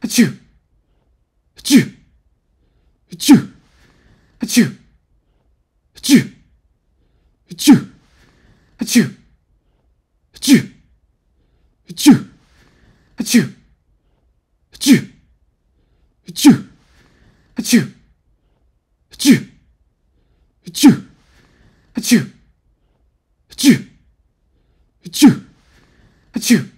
Achoo! Achoo! Achoo! Achoo! Achoo! Achoo! Achoo! Achoo! Achoo! Achoo! Achoo! Achoo! Achoo! Achoo! Achoo! Achoo! Achoo! Achoo! Achoo!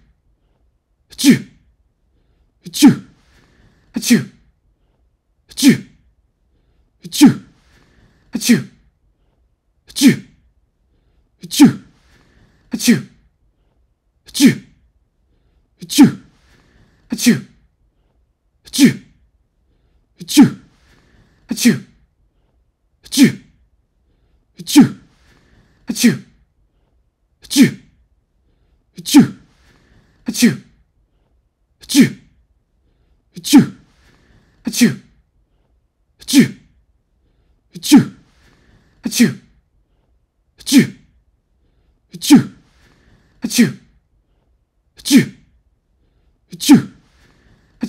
去去去去去去去去去去去去去去去去去去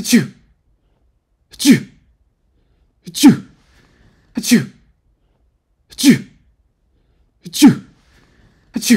阿舅，阿舅，阿舅，阿舅，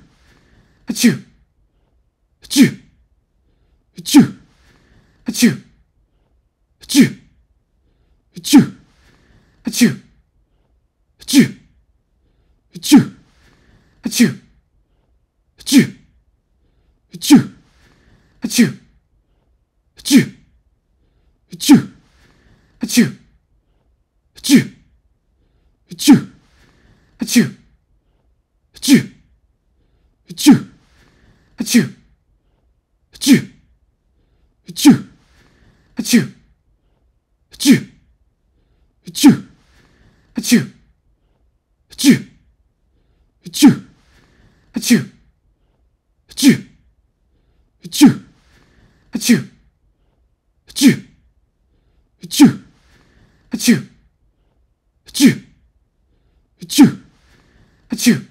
阿九，阿九，阿九，阿九，阿九，阿 achoo, achoo, achoo, achoo, achoo, achoo, achoo, achoo, achoo, achoo, achoo, achoo, achoo, achoo, achoo, achoo, achoo, achoo, achoo.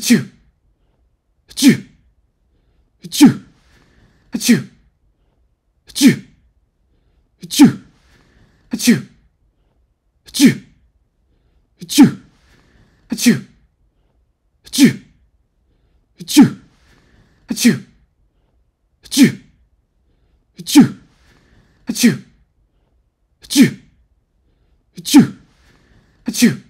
チュチュチュチュチュチュチュチュチュチュチュチュチュチュチュチュチュチュチュ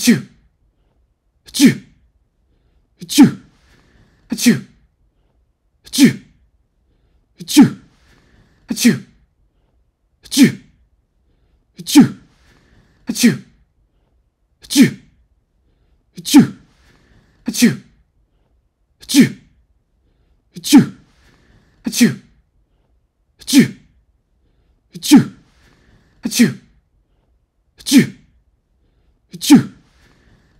achoo, achoo, achoo, achoo, achoo, achoo, achoo.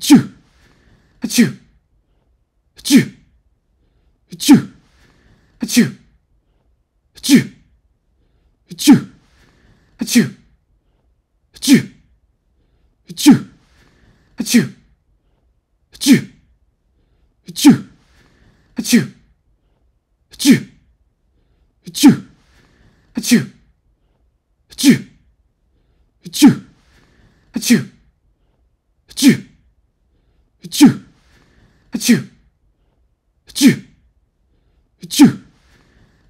Achoo! Achoo! Achoo! Achoo! Achoo! Achoo! Achoo! Achoo! Achoo! Achoo! Achoo! Achoo! Achoo! Achoo!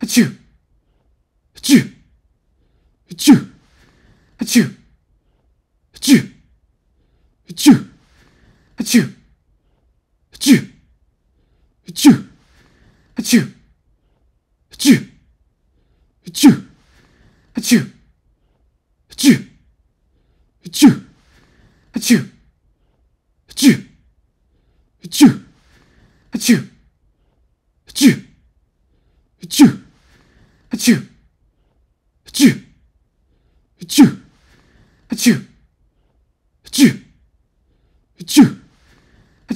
Achoo! Achoo! Achoo! Achoo! Achoo! Achoo! Achoo! Achoo! Achoo! Achoo! Achoo! Achoo! Achoo! Achoo! Achoo! Achoo! Achoo! Achoo! Achoo!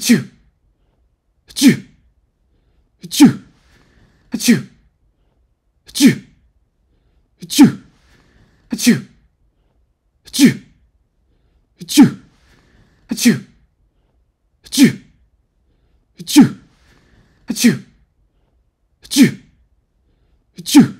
Achoo! Achoo! Achoo! Achoo! Achoo! Achoo! Achoo! Achoo! Achoo! Achoo! Achoo! Achoo! Achoo! Achoo! Achoo!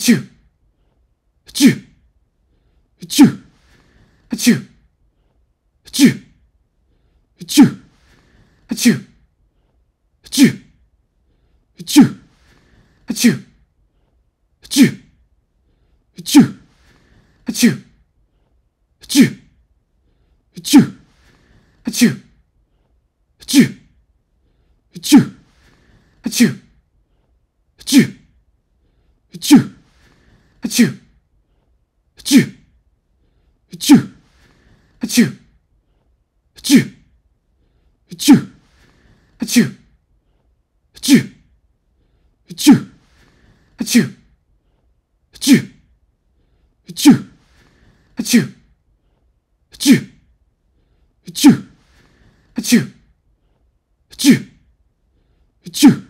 阿啾！阿啾！阿啾！阿啾！阿啾！阿啾！阿啾！阿啾！阿啾！阿啾！阿啾！阿啾！阿啾！阿啾！阿啾！阿啾！阿啾！Achoo! Achoo! Achoo! Achoo! Achoo! Achoo! Achoo! Achoo! Achoo! Achoo! Achoo! Achoo! Achoo! Achoo! Achoo! Achoo! Achoo! Achoo!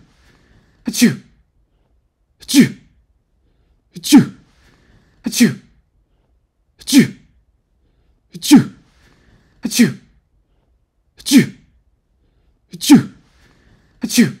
宇宙。宇宙。宇宙。宇宙。宇宙。宇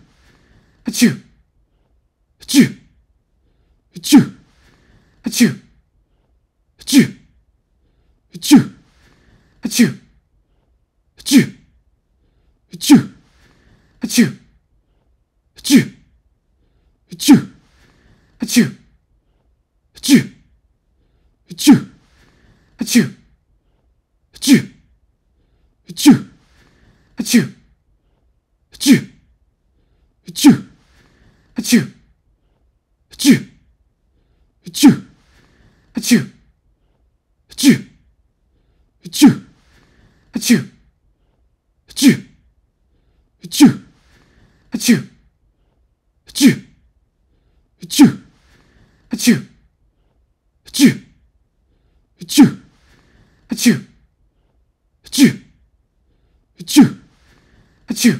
宇宙。宇宙。宇宙。宇宙。宇宙。宇チュチュチュチュチュチュチュチュチュチュチュチュチュチュチュチュチュチュチュ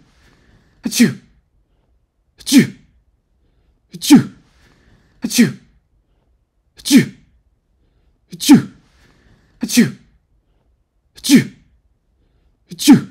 ちゅう。ちゅう。ちゅう。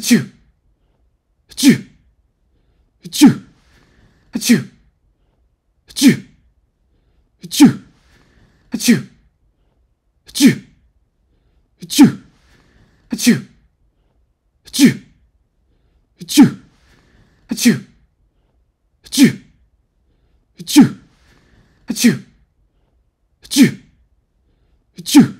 Achoo! Achoo! Achoo! Achoo! Achoo! Achoo! Achoo! Achoo! Achoo! Achoo! Achoo! Achoo! Achoo! Achoo! Achoo! Achoo! Achoo! Achoo!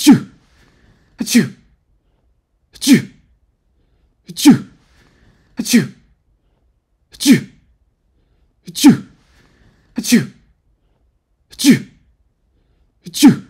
啾，ュ啾，啾，啾，ウ。啾，啾，啾，ジュウ。ジ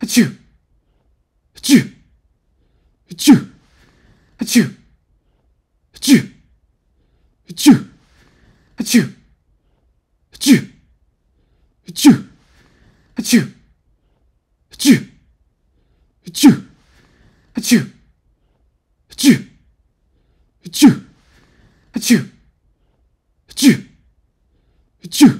阿九。阿九。阿九。阿九。阿九。阿九。阿九。阿九。阿九。阿九。九。九。阿九。九。阿九。九。九。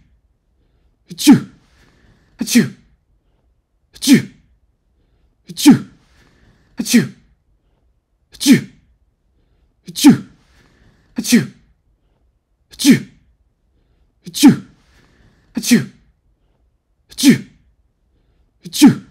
チューチューチューチューチューチューチューチュチュチュチュチュチュ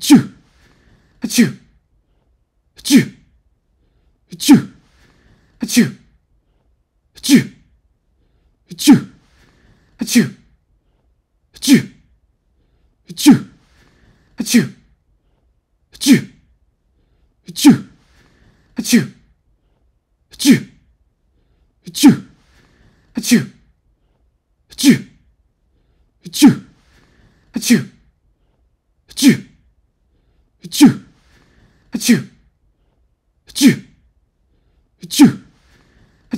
Achoo! Achoo! Achoo! Achoo! Achoo! Achoo! Achoo! Achoo! Achoo! Achoo! Achoo! Achoo! Achoo!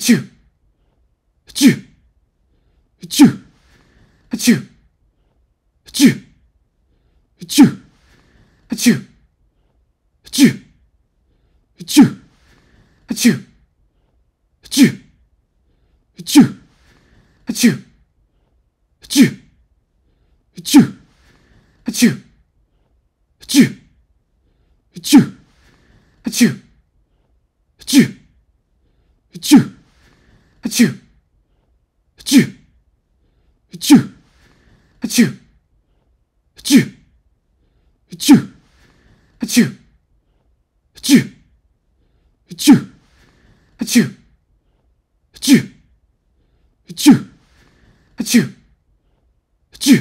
Achoo! Achoo! Achoo! Achoo! Achoo! Achoo! Achoo! Achoo! Achoo! Achoo! Achoo! Achoo! Achoo! Achoo! Achoo! Achoo! Achoo! Achoo! 阿啾！阿啾！阿啾！阿啾！阿啾！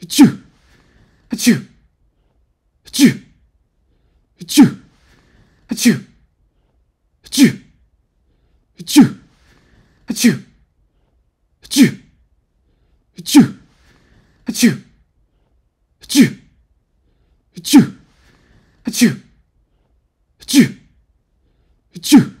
阿啾！阿啾！阿啾！阿啾！阿啾！阿啾！阿啾！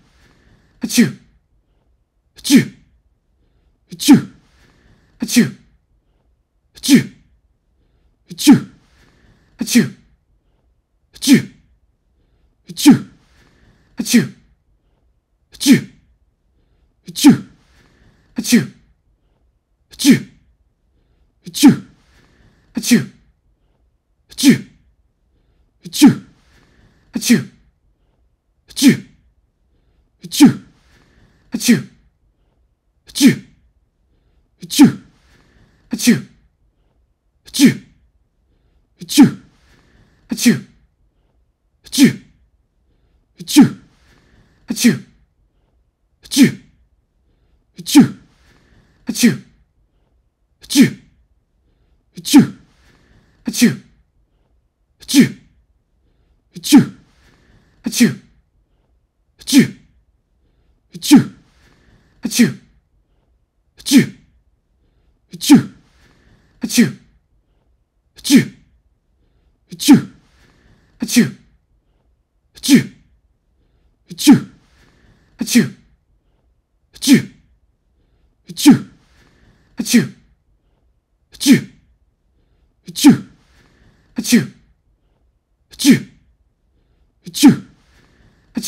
Achoo! Achoo! Achoo! Achoo! Achoo! Achoo! Achoo! Achoo! Achoo! Achoo! Achoo! Achoo! Achoo! Achoo! Achoo! Achoo! Achoo! Achoo! achoo, achoo, achoo, achoo, achoo, achoo, achoo, achoo, achoo, achoo, achoo, achoo, achoo.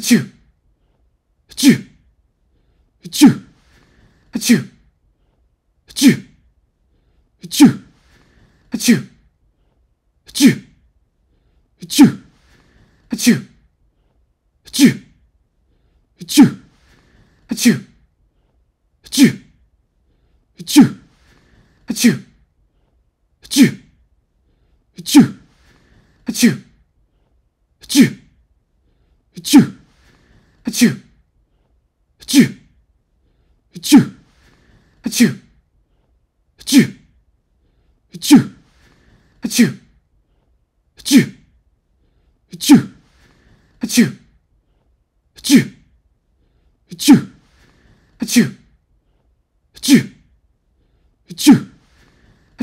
チューチューチューチューチューチューチューチューチューチューチューチューチューチューチューチューチューチューチュー Achoo! Achoo! Achoo! Achoo! Achoo! Achoo! Achoo! Achoo! Achoo! Achoo! Achoo! Achoo! Achoo! Achoo!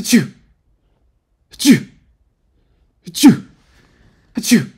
Achoo! Achoo! Achoo! Achoo! Achoo!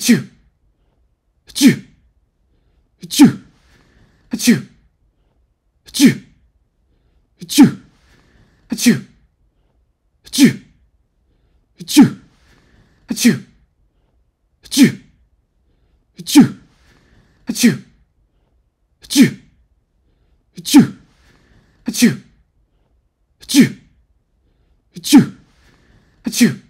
阿啾，阿啾，阿啾，阿啾，阿啾，阿啾，阿啾，阿啾，阿啾，阿啾，阿啾，阿啾，阿啾，阿啾，阿啾，阿啾，阿啾。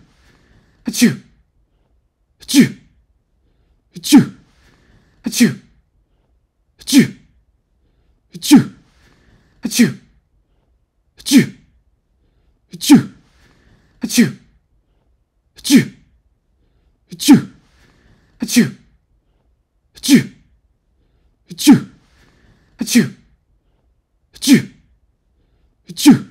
Achoo! Achoo! Achoo! Achoo! Achoo! Achoo! Achoo! Achoo! Achoo! Achoo! Achoo! Achoo! Achoo! Achoo! Achoo! Achoo! Achoo! Achoo!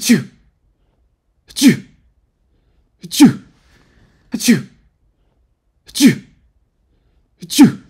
チューチューチューチューチューチュー